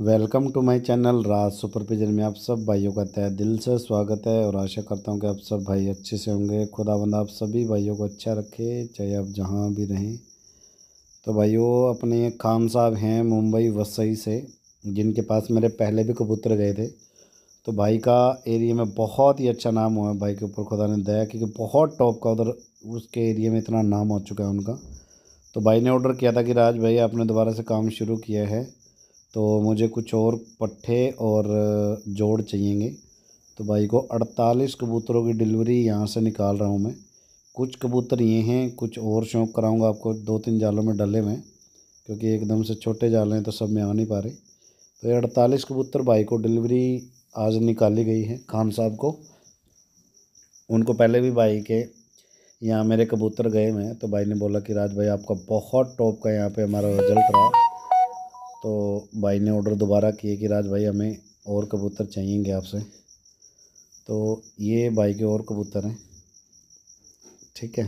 welcome to my channel Raj super pigeon में आप सब भाइयों का तय दिल से स्वागत है और आशा करता हूँ कि आप सब भाई अच्छे से होंगे खुदा बंदा आप सभी भाइयों को अच्छा रखे चाहे आप जहाँ भी रहें तो भाइयों अपने खान साहब हैं मुंबई वसई से जिनके पास मेरे पहले भी कबूतर गए थे तो भाई का एरिया में बहुत ही अच्छा नाम हुआ है भाई के ऊपर खुदा ने दया क्योंकि बहुत टॉप का उधर उसके एरिया में इतना नाम हो चुका है उनका तो भाई ने ऑर्डर किया था कि राज भाई आपने दोबारा से काम शुरू किया है तो मुझे कुछ और पट्ठे और जोड़ चाहिएंगे तो भाई को अड़तालीस कबूतरों की डिलीवरी यहाँ से निकाल रहा हूँ मैं कुछ कबूतर ये हैं कुछ और शौक कराऊँगा आपको दो तीन जालों में डले में क्योंकि एकदम से छोटे जाल हैं तो सब में आ नहीं पा रहे तो ये अड़तालीस कबूतर भाई को डिलीवरी आज निकाली गई है खान साहब को उनको पहले भी भाई के यहाँ मेरे कबूतर गए हुए हैं तो भाई ने बोला कि राज भाई आपका बहुत टॉप का यहाँ पे हमारा रिजल्ट रहा तो भाई ने ऑर्डर दोबारा किए कि राज भाई हमें और कबूतर चाहिएंगे आपसे तो ये भाई के और कबूतर हैं ठीक है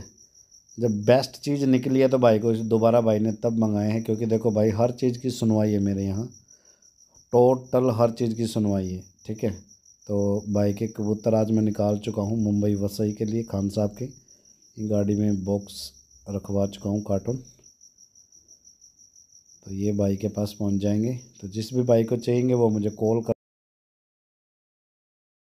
जब बेस्ट चीज़ निकली है तो भाई को दोबारा भाई ने तब मंगाए हैं क्योंकि देखो भाई हर चीज़ की सुनवाई है मेरे यहाँ टोटल हर चीज़ की सुनवाई है ठीक है तो भाई के कबूतर आज मैं निकाल चुका हूँ मुंबई वसई के लिए खान साहब के गाड़ी में बॉक्स रखवा चुका हूँ कार्टून तो ये भाई के पास पहुंच जाएंगे तो जिस भी भाई को चाहिए वो मुझे कॉल कर